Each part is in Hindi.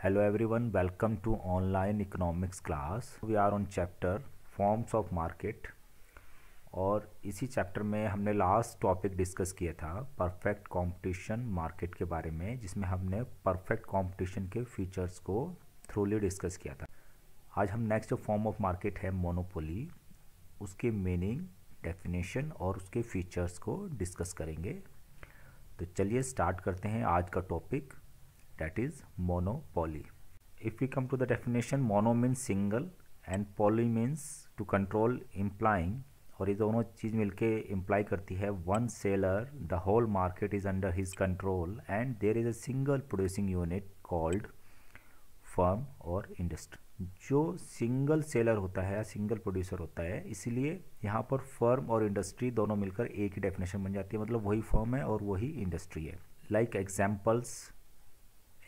hello everyone welcome to online economics class we are on chapter forms of market और इसी चैप्टर में हमने लास्ट टॉपिक डिस्कस किया था परफेक्ट कंपटीशन मार्केट के बारे में जिसमें हमने परफेक्ट कंपटीशन के फीचर्स को थ्रूली डिस्कस किया था आज हम नेक्स्ट जो फॉर्म ऑफ मार्केट है मोनोपोली उसके मीनिंग डेफिनेशन और उसके फीचर्स को डिस्कस करेंगे तो चलिए स्टार्ट करते हैं आज का topic that is monopoly if we come to the definition mono means single and poly means to control implying और ये दोनों चीज़ मिलके इम्प्लाई करती है one seller the whole market is under his control and there is a single producing unit called firm और इंडस्ट्री जो सिंगल सेलर होता है सिंगल प्रोड्यूसर होता है इसीलिए यहाँ पर फर्म और इंडस्ट्री दोनों मिलकर एक ही डेफिनेशन बन जाती है मतलब वही फर्म है और वही इंडस्ट्री है like like examples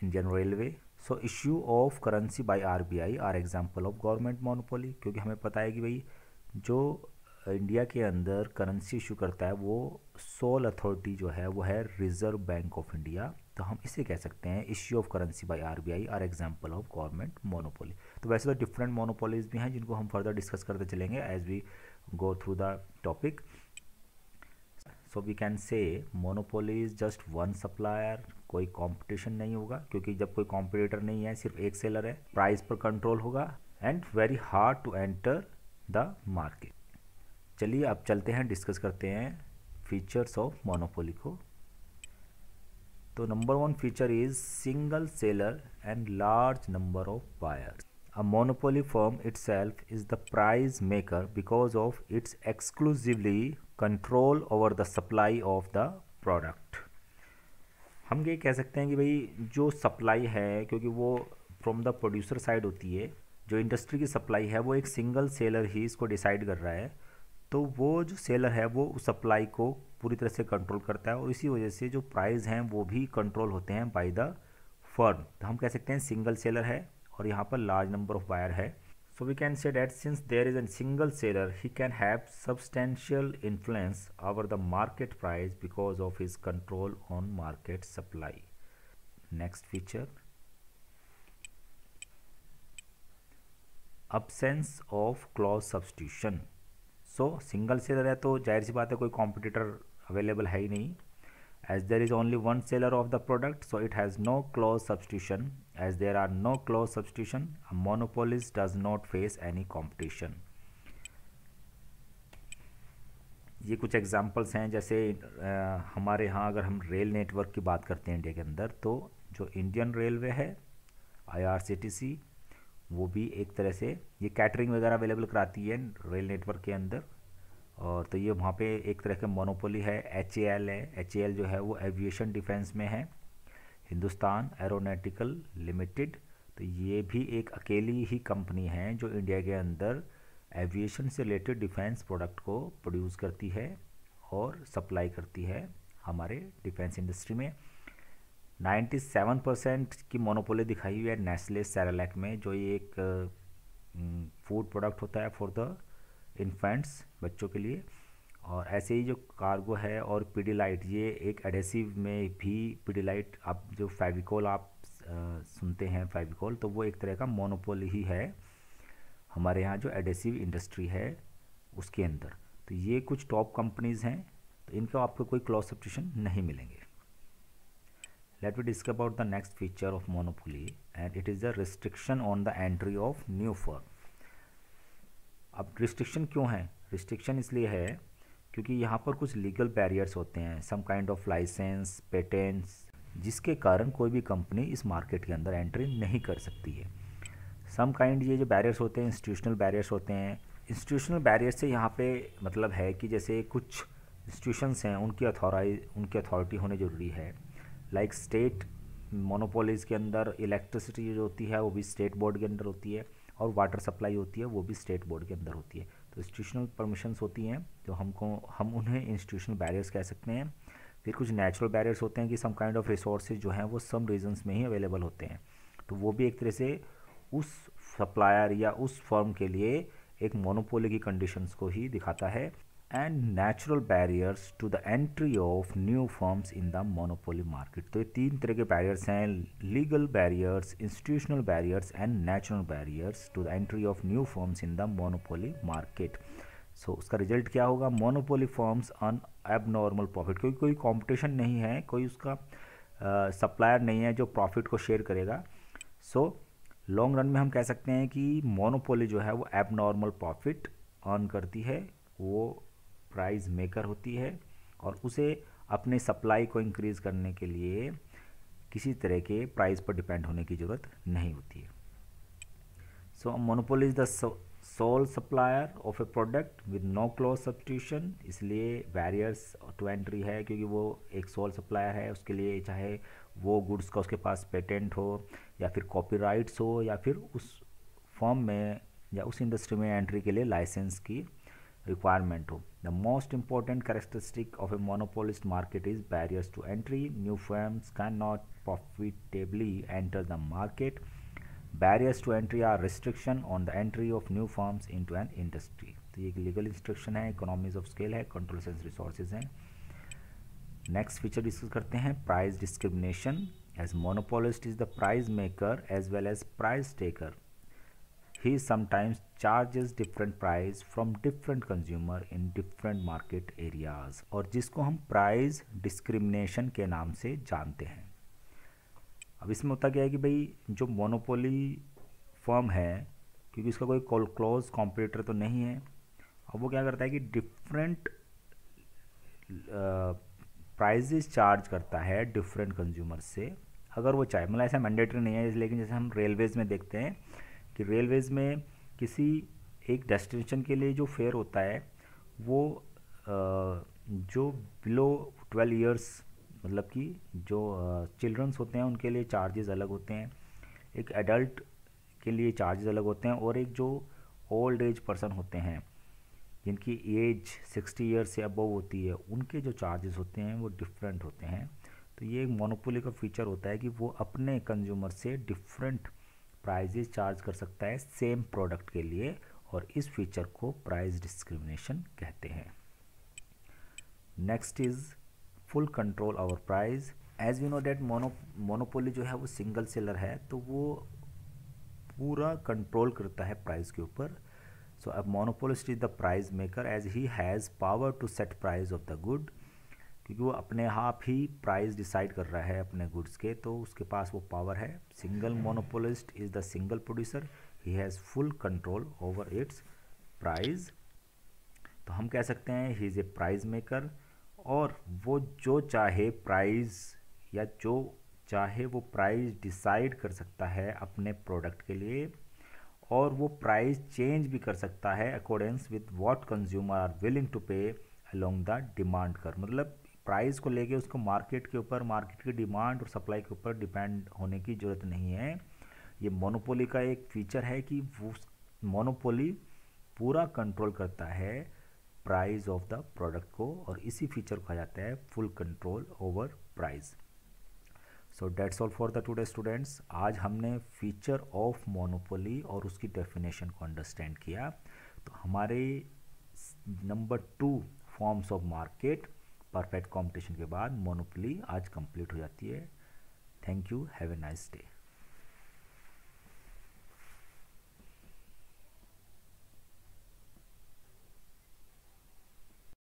Indian railway so issue of currency by RBI are example of government monopoly क्योंकि हमें पता है कि भाई जो इंडिया के अंदर करेंसी इशू करता है वो सोल अथॉरिटी जो है वो है रिजर्व बैंक ऑफ इंडिया तो हम इसे कह सकते हैं issue of currency by RBI are example of government monopoly तो वैसे तो डिफरेंट मोनोपोलीज भी हैं जिनको हम फर्दर डिस्कस करते चलेंगे as we go through the topic so we can say monopoly is just one supplier कोई कंपटीशन नहीं होगा क्योंकि जब कोई कॉम्पिटिटर नहीं है सिर्फ एक सेलर है प्राइस पर कंट्रोल होगा and very hard to enter the market चलिए अब चलते हैं डिस्कस करते हैं फीचर्स ऑफ मोनोपोली को तो number one feature is single seller and large number of buyers a monopoly firm its is the price maker because of its exclusively control over the supply of the product हम ये कह सकते हैं कि भाई जो सप्लाई है क्योंकि वो फ्रॉम द प्रोड्यूसर साइड होती है जो इंडस्ट्री की सप्लाई है वो एक सिंगल सेलर ही इसको डिसाइड कर रहा है तो वो जो सेलर है वो उस सप्लाई को पूरी तरह से कंट्रोल करता है और इसी वजह से जो प्राइस हैं वो भी कंट्रोल होते हैं बाय द फर्म तो हम कह सकते हैं सिंगल सेलर है और यहाँ पर लार्ज नंबर ऑफ बायर है So we can say that since there is a single seller, he can have substantial influence over the market price because of his control on market supply. Next feature absence of clause substitution. so single seller hai to जाहिर si baat hai koi competitor available hai hi nahi as there is only one seller of the product so it has no clause substitution as there are no clause substitution a monopolist does not face any competition ये कुछ एग्जांपल्स हैं जैसे आ, हमारे यहाँ अगर हम रेल नेटवर्क की बात करते हैं इंडिया के अंदर तो जो इंडियन रेलवे है आईआरसीटीसी वो भी एक तरह से ये कैटरिंग वगैरह अवेलेबल कराती है रेल नेटवर्क के अंदर और तो ये वहाँ पे एक तरह के मोनोपोली है एच है एच जो है वो एविएशन डिफेंस में है हिंदुस्तान एरोनाटिकल लिमिटेड तो ये भी एक अकेली ही कंपनी है जो इंडिया के अंदर एविएशन से रिलेटेड डिफेंस प्रोडक्ट को प्रोड्यूस करती है और सप्लाई करती है हमारे डिफेंस इंडस्ट्री में 97 परसेंट की मोनोपोली दिखाई हुई है नेस्ले सैरालैक में जो ये एक फूड प्रोडक्ट होता है फॉर द इन्फेंट्स बच्चों के लिए और ऐसे ही जो कार्गो है और पीडीलाइट ये एक एडेसिव में भी पीडीलाइट आप जो फेविकोल आप आ, सुनते हैं फैविकॉल तो वो एक तरह का मोनोपोल ही है हमारे यहाँ जो एडेसिव इंडस्ट्री है उसके अंदर तो ये कुछ टॉप कंपनीज़ हैं तो इनका आपको कोई क्लॉज सब्सटीशन नहीं मिलेंगे let we discuss about the next feature of monopoly and it is the restriction on the entry of new firm अब रिस्ट्रिक्शन क्यों है रिस्ट्रिक्शन इसलिए है क्योंकि यहाँ पर कुछ लीगल बैरियर्स होते हैं some kind of licence patents जिसके कारण कोई भी कंपनी इस मार्केट के अंदर एंट्री नहीं कर सकती है सम काइंड ये जो बैरियर्स होते हैं इंस्टीट्यूशनल बैरियर्स होते हैं इंस्टीट्यूशनल बैरियर से यहाँ पे मतलब है कि जैसे कुछ इंस्टीट्यूशंस हैं उनकी अथॉराइज उनकी अथॉरिटी होनी ज़रूरी है लाइक स्टेट मोनोपोलीज के अंदर इलेक्ट्रिसिटी जो होती है वो भी स्टेट बोर्ड के अंदर होती है और वाटर सप्लाई होती है वो भी स्टेट बोर्ड के अंदर होती है तो इंस्टीट्यूशनल परमिशंस होती हैं जो हमको हम उन्हें इंस्टीट्यूशनल बैरियर्स कह सकते हैं फिर कुछ नेचुरल बैरियर्स होते हैं कि सम काइंड ऑफ रिसोर्सेज जो हैं वो सम रीजन्स में ही अवेलेबल होते हैं तो वो भी एक तरह से उस सप्लायर या उस फर्म के लिए एक मोनोपोली की कंडीशंस को ही दिखाता है and natural barriers to the entry of new firms in the monopoly market तो ये तीन तरह के बैरियर्स हैं legal barriers institutional barriers and natural barriers to the entry of new firms in the monopoly market so उसका रिजल्ट क्या होगा monopoly firms on abnormal profit क्योंकि कोई कॉम्पिटिशन नहीं है कोई उसका सप्लायर uh, नहीं है जो प्रॉफिट को शेयर करेगा सो लॉन्ग रन में हम कह सकते हैं कि मोनोपोली जो है वो एबनॉर्मल प्रॉफिट अर्न करती है वो प्राइस मेकर होती है और उसे अपने सप्लाई को इंक्रीज़ करने के लिए किसी तरह के प्राइस पर डिपेंड होने की ज़रूरत नहीं होती है so monopoly is the sole supplier of a product with no close substitution इसलिए बैरियर्स टू एंट्री है क्योंकि वो एक सोल सप्लायर है उसके लिए चाहे वो गुड्स का उसके पास पेटेंट हो या फिर कॉपीराइट्स हो या फिर उस फॉर्म में या उस इंडस्ट्री में एंट्री के लिए लाइसेंस की requirement. The most important characteristic of a monopolist market is barriers to entry. New firms cannot profitably enter the market. Barriers to entry are restriction on the entry of new firms into an industry. The legal instruction hai, economies of scale hai, control sense resources Next feature discuss karte hai, price discrimination. As monopolist is the price maker as well as price taker. he sometimes charges different price from different consumer in different market areas और जिसको हम price discrimination के नाम से जानते हैं अब इसमें होता क्या है कि भाई जो मोनोपोली फर्म है क्योंकि इसका कोई क्लोज कॉम्पिटिटर तो नहीं है अब वो क्या करता है कि डिफरेंट प्राइजेस चार्ज करता है डिफरेंट कंज्यूमर से अगर वो चाहे मतलब ऐसा मैंडेटरी नहीं है लेकिन जैसे हम रेलवेज़ में देखते हैं कि रेलवेज़ में किसी एक डेस्टिनेशन के लिए जो फेयर होता है वो जो बिलो ट्वेल्व इयर्स मतलब कि जो चिल्ड्रंस होते हैं उनके लिए चार्जेस अलग होते हैं एक एडल्ट के लिए चार्जेस अलग होते हैं और एक जो ओल्ड एज पर्सन होते हैं जिनकी एज सिक्सटी ईयर्स से अबव होती है उनके जो चार्जेस होते हैं वो डिफरेंट होते हैं तो ये एक मोनोपोली का फीचर होता है कि वो अपने कंज्यूमर से डिफरेंट प्राइजेज चार्ज कर सकता है सेम प्रोडक्ट के लिए और इस फीचर को प्राइस डिस्क्रिमिनेशन कहते हैं next is full control over price as we know that mono monopoly जो है वो सिंगल सेलर है तो वो पूरा कंट्रोल करता है प्राइस के ऊपर सो अब monopolist is the price maker as he has power to set price of the good क्योंकि वो अपने आप ही प्राइस डिसाइड कर रहा है अपने गुड्स के तो उसके पास वो पावर है single monopolist is the single producer he has full control over its price तो हम कह सकते हैं he is a price maker और वो जो चाहे प्राइस या जो चाहे वो प्राइस डिसाइड कर सकता है अपने प्रोडक्ट के लिए और वो प्राइस चेंज भी कर सकता है accordings with what consumer are willing to pay along the demand कर मतलब प्राइस को लेके उसको मार्केट के ऊपर मार्केट की डिमांड और सप्लाई के ऊपर डिपेंड होने की ज़रूरत नहीं है ये मोनोपोली का एक फीचर है कि वो मोनोपोली पूरा कंट्रोल करता है प्राइस ऑफ द प्रोडक्ट को और इसी फीचर को कहा जाता है full control over price so that's all for the today students आज हमने फीचर ऑफ मोनोपोली और उसकी डेफिनेशन को अंडरस्टैंड किया तो हमारे number two forms of market perfect competition के बाद मोनोपली आज कंप्लीट हो जाती है thank you have a nice day